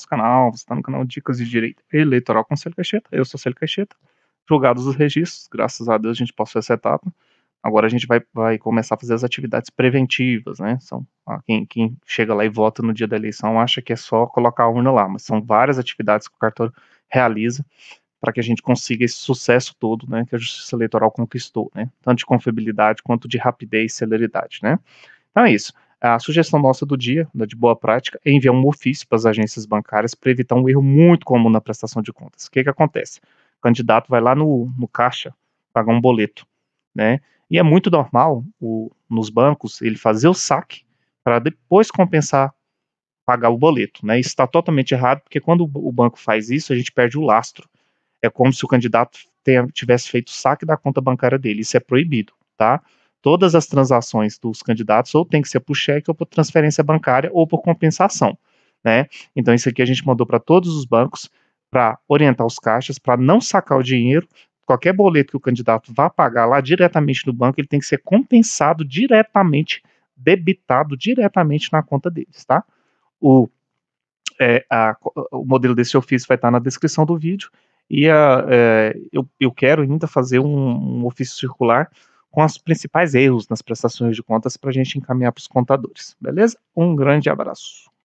nosso canal, você está no canal Dicas de Direito Eleitoral com Célio Caixeta, eu sou Célio Caixeta, julgados os registros, graças a Deus a gente passou essa etapa, agora a gente vai, vai começar a fazer as atividades preventivas, né, são, ó, ah, quem, quem chega lá e vota no dia da eleição acha que é só colocar a urna lá, mas são várias atividades que o cartório realiza para que a gente consiga esse sucesso todo, né, que a Justiça Eleitoral conquistou, né, tanto de confiabilidade quanto de rapidez e celeridade, né. Então é isso. É, a sugestão nossa do dia, de boa prática, é enviar um ofício para as agências bancárias para evitar um erro muito comum na prestação de contas. O que, que acontece? O candidato vai lá no, no caixa pagar um boleto, né? E é muito normal o, nos bancos ele fazer o saque para depois compensar pagar o boleto, né? Isso está totalmente errado, porque quando o banco faz isso, a gente perde o lastro. É como se o candidato tenha, tivesse feito o saque da conta bancária dele. Isso é proibido, tá? todas as transações dos candidatos ou tem que ser por cheque ou por transferência bancária ou por compensação. Né? Então, isso aqui a gente mandou para todos os bancos para orientar os caixas, para não sacar o dinheiro. Qualquer boleto que o candidato vá pagar lá diretamente no banco, ele tem que ser compensado diretamente, debitado diretamente na conta deles, tá? O, é, a, o modelo desse ofício vai estar na descrição do vídeo. E a, é, eu, eu, quero ainda fazer um, um ofício circular com os principais erros nas prestações de contas para a gente encaminhar para os contadores, beleza? Um grande abraço.